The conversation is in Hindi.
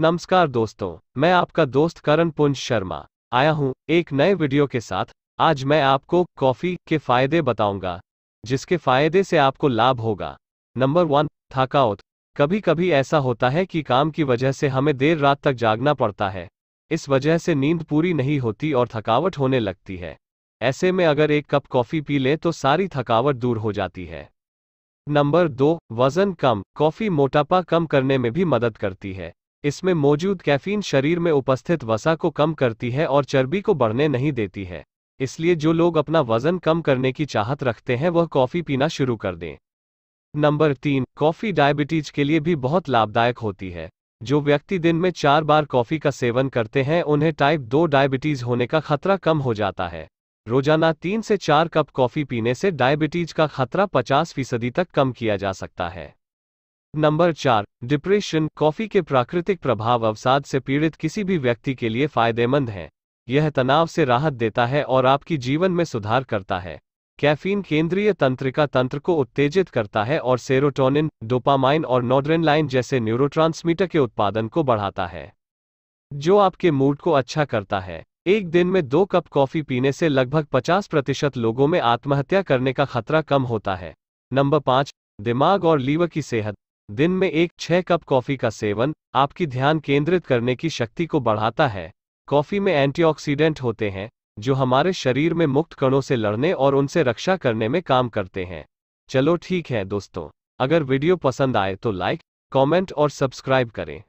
नमस्कार दोस्तों मैं आपका दोस्त करण पुंज शर्मा आया हूं एक नए वीडियो के साथ आज मैं आपको कॉफी के फायदे बताऊंगा जिसके फायदे से आपको लाभ होगा नंबर वन थकावट कभी कभी ऐसा होता है कि काम की वजह से हमें देर रात तक जागना पड़ता है इस वजह से नींद पूरी नहीं होती और थकावट होने लगती है ऐसे में अगर एक कप कॉफी पी लें तो सारी थकावट दूर हो जाती है नंबर दो वजन कम कॉफी मोटापा कम करने में भी मदद करती है इसमें मौजूद कैफीन शरीर में उपस्थित वसा को कम करती है और चर्बी को बढ़ने नहीं देती है इसलिए जो लोग अपना वजन कम करने की चाहत रखते हैं वह कॉफ़ी पीना शुरू कर दें नंबर तीन कॉफ़ी डायबिटीज के लिए भी बहुत लाभदायक होती है जो व्यक्ति दिन में चार बार कॉफ़ी का सेवन करते हैं उन्हें टाइप दो डायबिटीज होने का खतरा कम हो जाता है रोजाना तीन से चार कप कॉफ़ी पीने से डायबिटीज का खतरा 50 फीसदी तक कम किया जा सकता है नंबर चार डिप्रेशन कॉफी के प्राकृतिक प्रभाव अवसाद से पीड़ित किसी भी व्यक्ति के लिए फायदेमंद हैं यह तनाव से राहत देता है और आपकी जीवन में सुधार करता है कैफीन केंद्रीय तंत्रिका तंत्र को उत्तेजित करता है और सेरोटोनिन डोपामाइन और नोड्रेनलाइन जैसे न्यूरोट्रांसमीटर के उत्पादन को बढ़ाता है जो आपके मूड को अच्छा करता है एक दिन में दो कप कॉफी पीने से लगभग 50 प्रतिशत लोगों में आत्महत्या करने का खतरा कम होता है नंबर पांच दिमाग और लीवर की सेहत दिन में एक छह कप कॉफी का सेवन आपकी ध्यान केंद्रित करने की शक्ति को बढ़ाता है कॉफी में एंटीऑक्सीडेंट होते हैं जो हमारे शरीर में मुक्त कणों से लड़ने और उनसे रक्षा करने में काम करते हैं चलो ठीक है दोस्तों अगर वीडियो पसंद आए तो लाइक कमेंट और सब्सक्राइब करें